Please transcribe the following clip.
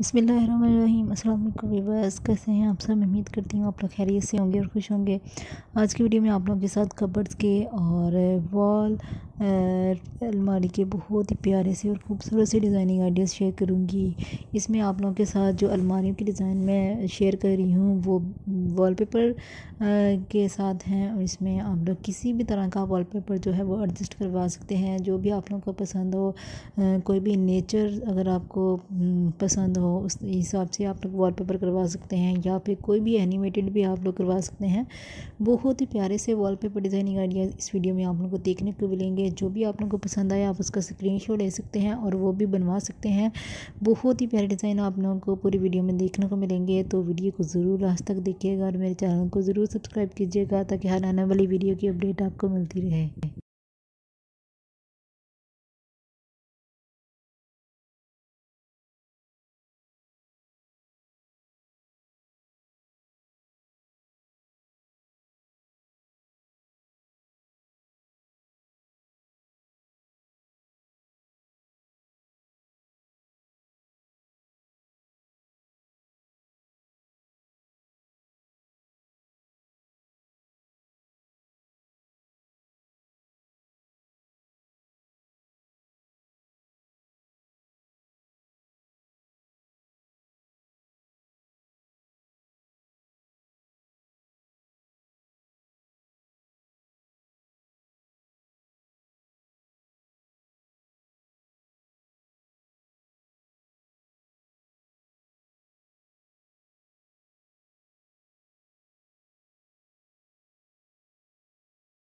बसमिलीम असल वीवर्स कैसे हैं आप सब उम्मीद करती हूँ आप लोग खैरियत से होंगे और खुश होंगे आज की वीडियो में आप लोगों के साथ कबर्ड्स के और वॉल अलमारी के बहुत ही प्यारे से और खूबसूरत से डिज़ाइनिंग आइडियाज़ शेयर करूँगी इसमें आप लोगों के साथ जो अलमारियों की डिज़ाइन मैं शेयर कर रही हूँ वो वॉलपेपर के साथ हैं और इसमें आप लोग किसी भी तरह का वॉलपेपर जो है वो एडजस्ट करवा सकते हैं जो भी आप लोगों को पसंद हो कोई भी नेचर अगर आपको हम्म, पसंद हो उस हिसाब से आप लोग वाल करवा सकते हैं या फिर कोई भी एनिमेटेड भी आप लोग करवा सकते हैं बहुत ही प्यारे से वाल डिज़ाइनिंग आइडियाज़ इस वीडियो में आप लोग को देखने को मिलेंगे है जो भी आप लोगों को पसंद आए आप उसका स्क्रीनशॉट ले सकते हैं और वो भी बनवा सकते हैं बहुत ही प्यारे डिज़ाइन आप लोगों को पूरी वीडियो में देखने को मिलेंगे तो वीडियो को ज़रूर लास्ट तक देखिएगा और मेरे चैनल को ज़रूर सब्सक्राइब कीजिएगा ताकि हर आने वाली वीडियो की अपडेट आपको मिलती रहे